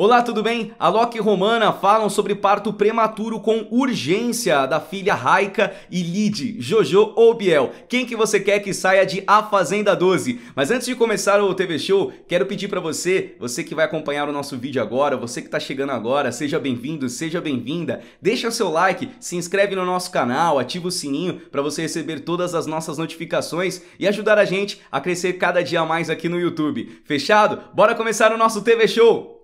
Olá, tudo bem? Alok e Romana falam sobre parto prematuro com urgência da filha Raika e Lid, Jojo ou Biel. Quem que você quer que saia de A Fazenda 12? Mas antes de começar o TV Show, quero pedir para você, você que vai acompanhar o nosso vídeo agora, você que tá chegando agora, seja bem-vindo, seja bem-vinda. Deixa o seu like, se inscreve no nosso canal, ativa o sininho para você receber todas as nossas notificações e ajudar a gente a crescer cada dia mais aqui no YouTube. Fechado? Bora começar o nosso TV Show!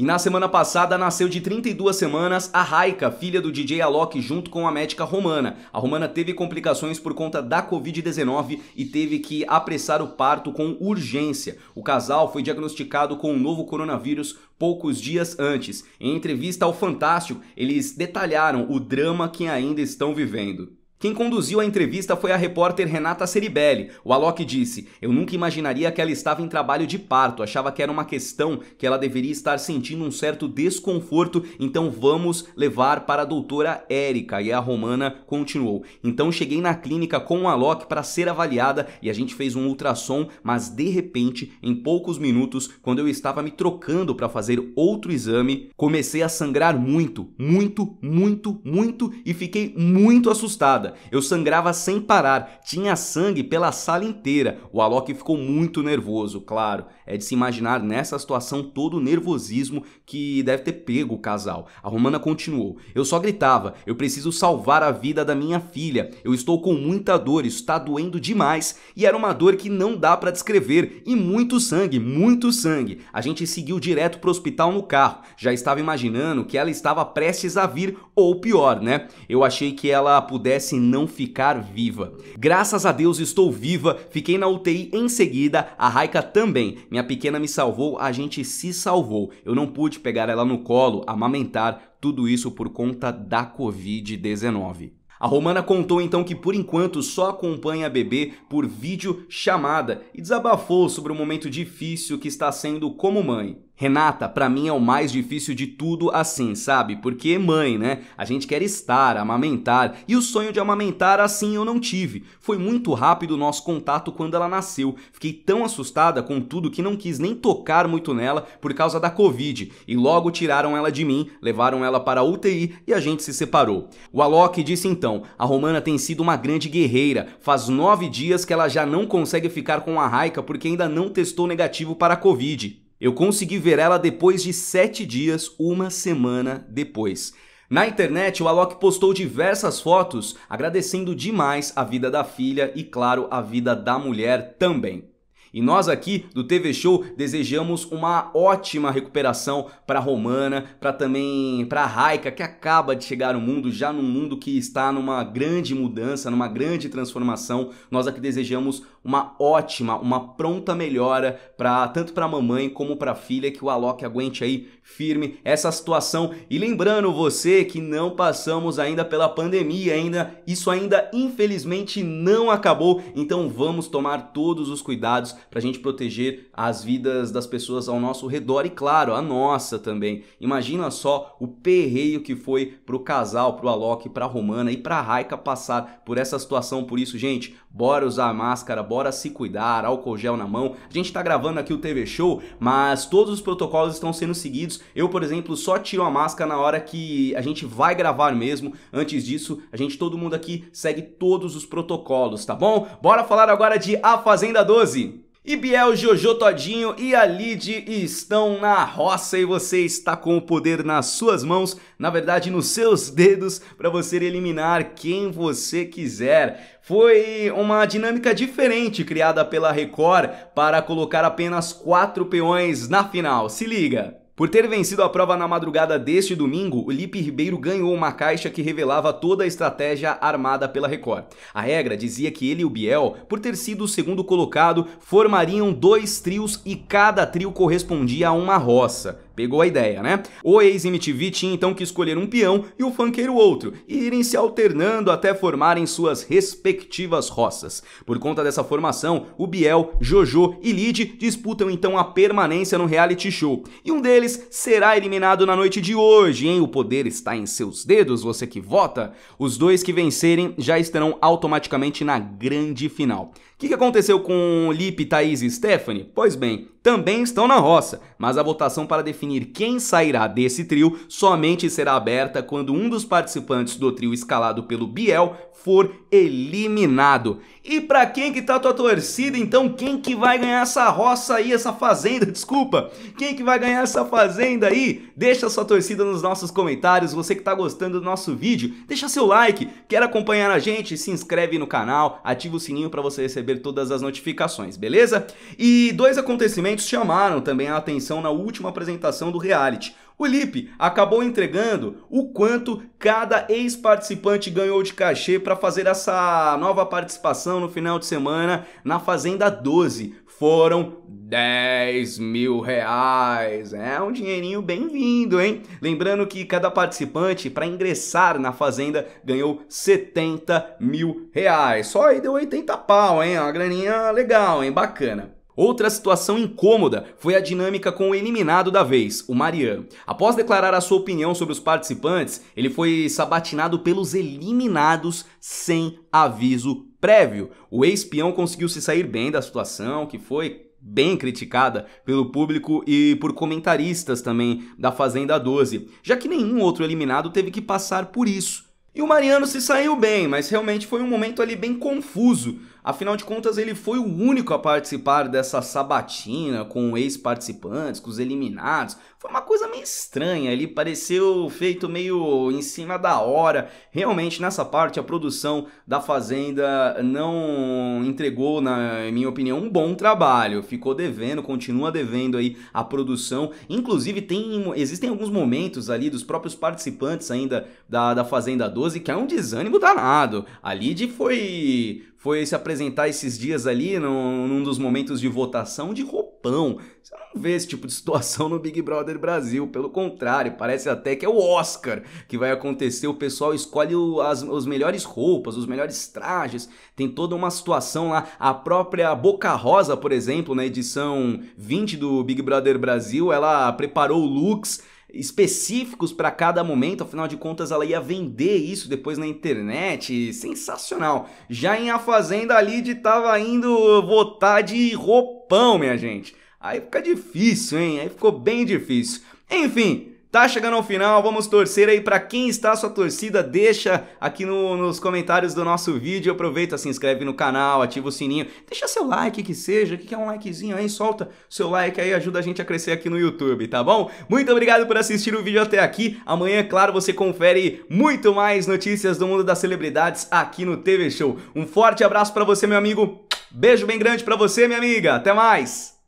E na semana passada nasceu de 32 semanas a Raika, filha do DJ Alok, junto com a médica Romana. A Romana teve complicações por conta da Covid-19 e teve que apressar o parto com urgência. O casal foi diagnosticado com o um novo coronavírus poucos dias antes. Em entrevista ao Fantástico, eles detalharam o drama que ainda estão vivendo. Quem conduziu a entrevista foi a repórter Renata Ceribelli. O Alok disse: Eu nunca imaginaria que ela estava em trabalho de parto, achava que era uma questão que ela deveria estar sentindo um certo desconforto, então vamos levar para a doutora Érica. E a Romana continuou: Então cheguei na clínica com o Alok para ser avaliada e a gente fez um ultrassom, mas de repente, em poucos minutos, quando eu estava me trocando para fazer outro exame, comecei a sangrar muito, muito, muito, muito e fiquei muito assustada. Eu sangrava sem parar, tinha sangue pela sala inteira. O Alok ficou muito nervoso, claro. É de se imaginar nessa situação todo o nervosismo que deve ter pego o casal. A Romana continuou: Eu só gritava, eu preciso salvar a vida da minha filha. Eu estou com muita dor, isso está doendo demais. E era uma dor que não dá para descrever. E muito sangue, muito sangue. A gente seguiu direto para o hospital no carro. Já estava imaginando que ela estava prestes a vir ou pior, né? Eu achei que ela pudesse não ficar viva. Graças a Deus estou viva, fiquei na UTI em seguida, a Raika também. Minha pequena me salvou, a gente se salvou. Eu não pude pegar ela no colo, amamentar, tudo isso por conta da Covid-19. A Romana contou então que por enquanto só acompanha a bebê por vídeo chamada e desabafou sobre o momento difícil que está sendo como mãe. Renata, para mim é o mais difícil de tudo assim, sabe? Porque mãe, né? A gente quer estar, amamentar, e o sonho de amamentar assim eu não tive. Foi muito rápido o nosso contato quando ela nasceu. Fiquei tão assustada com tudo que não quis nem tocar muito nela por causa da Covid, e logo tiraram ela de mim, levaram ela para a UTI e a gente se separou. O Alok disse então: "A Romana tem sido uma grande guerreira. Faz nove dias que ela já não consegue ficar com a Raika porque ainda não testou negativo para a Covid. Eu consegui ver ela depois de sete dias, uma semana depois. Na internet, o Alok postou diversas fotos agradecendo demais a vida da filha e, claro, a vida da mulher também. E nós aqui do TV Show desejamos uma ótima recuperação para Romana, para também para Raika, que acaba de chegar no mundo, já num mundo que está numa grande mudança, numa grande transformação. Nós aqui desejamos uma ótima, uma pronta melhora para tanto para a mamãe como para a filha, que o Alok aguente aí firme essa situação. E lembrando você que não passamos ainda pela pandemia ainda, isso ainda infelizmente não acabou, então vamos tomar todos os cuidados para a gente proteger as vidas das pessoas ao nosso redor e, claro, a nossa também. Imagina só o perreio que foi para o casal, para o Alok, para a Romana e para a Raika passar por essa situação. Por isso, gente, bora usar máscara, bora se cuidar, álcool gel na mão. A gente está gravando aqui o TV Show, mas todos os protocolos estão sendo seguidos. Eu, por exemplo, só tiro a máscara na hora que a gente vai gravar mesmo. Antes disso, a gente, todo mundo aqui, segue todos os protocolos, tá bom? Bora falar agora de A Fazenda 12. E Biel, Jojo Todinho e a Lid estão na roça e você está com o poder nas suas mãos, na verdade nos seus dedos, para você eliminar quem você quiser. Foi uma dinâmica diferente criada pela Record para colocar apenas quatro peões na final. Se liga! Por ter vencido a prova na madrugada deste domingo, o Lipe Ribeiro ganhou uma caixa que revelava toda a estratégia armada pela Record. A regra dizia que ele e o Biel, por ter sido o segundo colocado, formariam dois trios e cada trio correspondia a uma roça. Pegou a ideia, né? O ex-MTV tinha então que escolher um peão e o funkeiro outro, e irem se alternando até formarem suas respectivas roças. Por conta dessa formação, o Biel, Jojo e Lid disputam então a permanência no reality show. E um deles será eliminado na noite de hoje, hein? O poder está em seus dedos, você que vota. Os dois que vencerem já estarão automaticamente na grande final. O que, que aconteceu com Lipe, Thaís e Stephanie? Pois bem, também estão na roça, mas a votação para definir quem sairá desse trio somente será aberta quando um dos participantes do trio escalado pelo Biel for eliminado. E para quem que tá tua torcida, então? Quem que vai ganhar essa roça aí, essa fazenda, desculpa? Quem que vai ganhar essa fazenda aí? Deixa sua torcida nos nossos comentários, você que está gostando do nosso vídeo, deixa seu like, quer acompanhar a gente, se inscreve no canal, ativa o sininho para você receber todas as notificações, beleza? E dois acontecimentos chamaram também a atenção na última apresentação do reality. O Lipe acabou entregando o quanto cada ex-participante ganhou de cachê para fazer essa nova participação no final de semana na Fazenda 12. Foram 10 mil reais. É um dinheirinho bem-vindo, hein? Lembrando que cada participante, para ingressar na Fazenda, ganhou 70 mil reais. Só aí deu 80 pau, hein? Uma graninha legal, hein? Bacana. Outra situação incômoda foi a dinâmica com o eliminado da vez, o Marian. Após declarar a sua opinião sobre os participantes, ele foi sabatinado pelos eliminados sem aviso prévio. O ex-peão conseguiu se sair bem da situação, que foi bem criticada pelo público e por comentaristas também da Fazenda 12, já que nenhum outro eliminado teve que passar por isso. E o Mariano se saiu bem, mas realmente foi um momento ali bem confuso Afinal de contas, ele foi o único a participar dessa sabatina com ex-participantes, com os eliminados. Foi uma coisa meio estranha, ele pareceu feito meio em cima da hora. Realmente, nessa parte, a produção da Fazenda não entregou, na minha opinião, um bom trabalho. Ficou devendo, continua devendo aí a produção. Inclusive, tem, existem alguns momentos ali dos próprios participantes ainda da, da Fazenda 12 que é um desânimo danado. A Lid foi foi se apresentar esses dias ali, num, num dos momentos de votação, de roupão. Você não vê esse tipo de situação no Big Brother Brasil. Pelo contrário, parece até que é o Oscar que vai acontecer. O pessoal escolhe o, as, as melhores roupas, os melhores trajes. Tem toda uma situação lá. A própria Boca Rosa, por exemplo, na edição 20 do Big Brother Brasil, ela preparou looks específicos para cada momento, afinal de contas ela ia vender isso depois na internet, sensacional. Já em A Fazenda, a Lid tava indo votar de roupão, minha gente. Aí fica difícil, hein? Aí ficou bem difícil. Enfim, Tá chegando ao final, vamos torcer aí para quem está sua torcida, deixa aqui no, nos comentários do nosso vídeo, aproveita, se inscreve no canal, ativa o sininho, deixa seu like que seja, que é um likezinho aí, solta seu like aí, ajuda a gente a crescer aqui no YouTube, tá bom? Muito obrigado por assistir o vídeo até aqui, amanhã, é claro, você confere muito mais notícias do mundo das celebridades aqui no TV Show. Um forte abraço para você, meu amigo, beijo bem grande para você, minha amiga, até mais!